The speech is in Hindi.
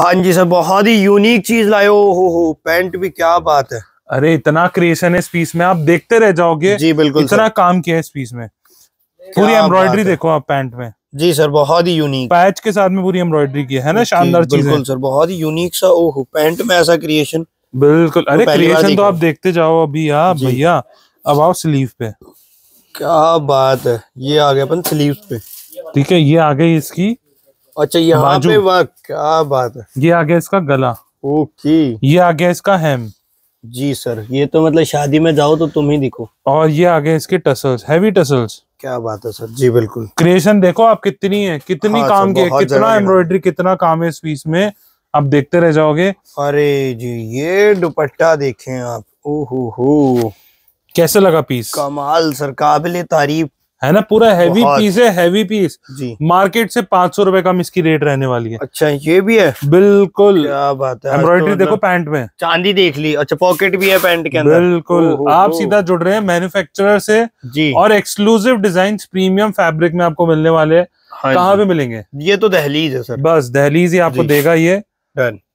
हाँ जी सर बहुत ही यूनिक चीज लाए हो हो हो भी क्या बात है अरे इतना क्रिएशन है इस पीस में आप देखते रह जाओगे जी बिल्कुल इतना काम किया है इस पीस में पूरी एम्ब्रॉयडरी देखो आप पैंट में जी सर बहुत ही यूनिक पैच के साथ में पूरी एम्ब्रॉयडरी की है ना शानदार चीज बिल्कुल सर बहुत ही यूनिक सा ओह पैंट में ऐसा क्रिएशन बिल्कुल अरे क्रिएशन तो, तो आप देखते जाओ अभी आप हाँ, भैया अब आओ स्लीव पे क्या बात है ये आ गया अपन स्लीव पे ठीक है ये आ गई इसकी अच्छा यहाँ पे क्या बात है ये आ गया इसका गला ओके ये आ गया इसका हेम जी सर ये तो मतलब शादी में जाओ तो तुम ही दिखो और ये आ गए इसके टसल्स हैवी टसल्स क्या बात है सर जी बिल्कुल क्रिएशन देखो आप कितनी है कितनी हाँ काम की कितना एम्ब्रॉयडरी कितना काम है इस पीस में आप देखते रह जाओगे अरे जी ये दुपट्टा देखें आप ओहो हो कैसे लगा पीस कमाल सर काबिल तारीफ है ना पूरा हैवी पीस है हैवी पीस मार्केट से पांच सौ रुपए कम इसकी रेट रहने वाली है अच्छा ये भी है बिल्कुल क्या बात है एम्ब्रॉयडरी तो देखो पैंट मतलब में चांदी देख ली अच्छा पॉकेट भी है पैंट के अंदर बिल्कुल ओ, ओ, आप ओ, सीधा जुड़ रहे हैं मैन्युफैक्चरर से जी और एक्सक्लूसिव डिजाइन प्रीमियम फैब्रिक में आपको मिलने वाले हैं हाँ कहाँ पे मिलेंगे ये तो दहलीज है सर बस दहलीज ही आपको देगा ये डन